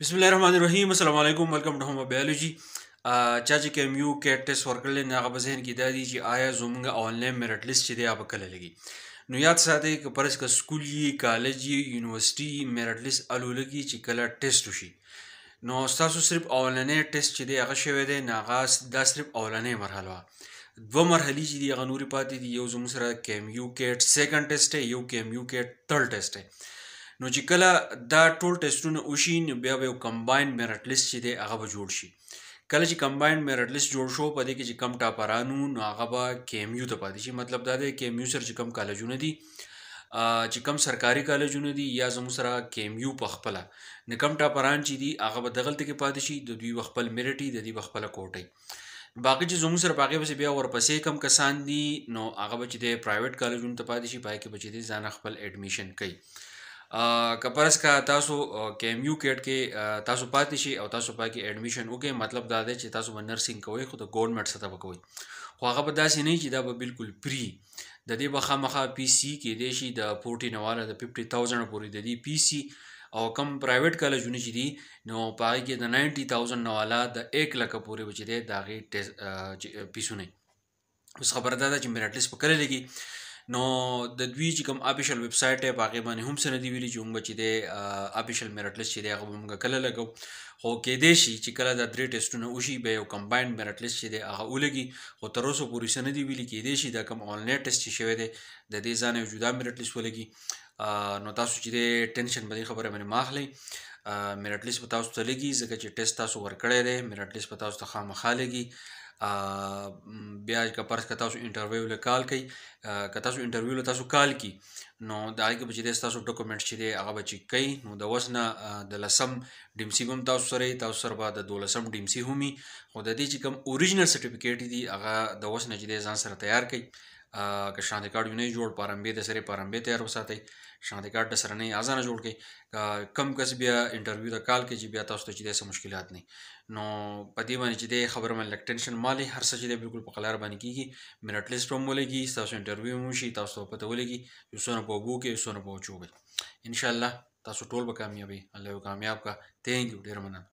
بسم السلام علیکم ویلکم ټو هوم بیولوژي چا چې کوم یو کیټ ټیسټ ورکړل نه هغه په ذهن کې دا دی چې آیا زموږ آنلاین میرټ لیست چې دی هغه کله لګي نو یاد ساتئ چې پرس کا سکول یي کالج یي یونیورسيټي میرټ لیست الو لګي چې کله ټیسټ وشي نو تاسو صرف اولنې ټیسټ چې دی هغه شوی دی نه هغه دا صرف اولنې مرحله دوه مرحلې چې دی هغه نوري پاتې دی یو زموږ سره کیم یو کیټ سیکنډ ټیسټ دی یو کیم یو کیټ تھرډ ټیسټ دی نو چې کله دا ټول ټیسټونه وشي نو بیا به یو کمباین میرټ لیست چې دی هغه به جوړ شي کله چې کمباین میرټ لیست جوړ شو په دې کې چې کم ټاپرانو نو هغه به کیمیو ته پاتې شي مطلب دا دی کیمیو سره چې کم کالجونه دي چې کم سرکاري کالجونه دي یا زمو سره کیمیو په خپله نه کم ټاپران چې دي هغه به دغلته کې پاتې شي د دوی خپل میرټي د دوی خپل کوټي باقي چې زمو سره باقي بس بیا ورپسې کم کسان دي نو هغه به چې د پرایویټ کالجونو ته پاتې شي پای کې به چې ځان خپل اډمیشن کوي کپرس کا تاسو کیم یو کېټ کې تاسو پاتې شي او تاسو پای کې اډمیشن وکې مطلب دا دی چې تاسو به نرسنګ کوئ خو د ګورنمنټ سطح به کوئ خو هغه به داسې نه چې دا به بالکل پری د دې به خامخا پی سي کې دی شي د 40 نه والا د 50000 پورې د دې پی سي او کم پرایویټ کالجونه چې دي نو پای کې د 90000 نه والا د 1 لک پورې بچ دی دا غي پیسونه اوس خبره ده چې میرټ لیست په کله لګي نو د دوی چې کوم افیشل ویب سټ دی هغه باندې هم سره دی ویلي چې موږ چې دی افیشل میرټ لیست چې دی هغه موږ کله لګو خو کې دی شي چې کله دا درې ټیسټونه وشي به یو کمبایند میرټ لیست چې دی هغه ولګي خو تر اوسه پورې سره دی ویلي کې دی شي دا کوم آنلاین ټیسټ چې شوی دی د دې ځان یو جدا میرټ لیست ولګي نو تاسو چې دی ټینشن باندې خبره باندې ماخلی میرټ لیست به تاسو ته لګي ځکه چې ټیسټ تاسو ورکړی دی میرټ لیست به تاسو ته خامخا لګي بیا که پرس که تاسو انټرویو له کال کوي که تاسو انټرویو له تاسو کال کی نو دا هغه بچی د تاسو ډاکومېنټ چې دی هغه بچی کوي نو د وسنه د لسم ډیمسی هم تاسو سره تاسو سره به د دولسم ډیمسی همي خو د دې چې کوم اوریجنل سرټیفیکیټ دی هغه د وسنه چې دی ځان سره تیار کوي که شاندې کارت یو نه جوړ پرمبه د سره پرمبه تیار وساتئ شاندې کارت د سره نه ازانه جوړ کړئ کم کس بیا انټرویو د کال کې چې بیا تاسو ته چې د مشکلات نه نو په دې باندې چې د خبره مې لک ټینشن مالي هر څه چې د بالکل په قلار باندې کیږي منټ لیست هم ولګي تاسو انټرویو مو شي تاسو په تولګي یو سونه په بو کې یو سونه په چوبې ان شاء الله تاسو ټول به کامیابی الله یو کامیاب کا تھینک یو ډیر مننه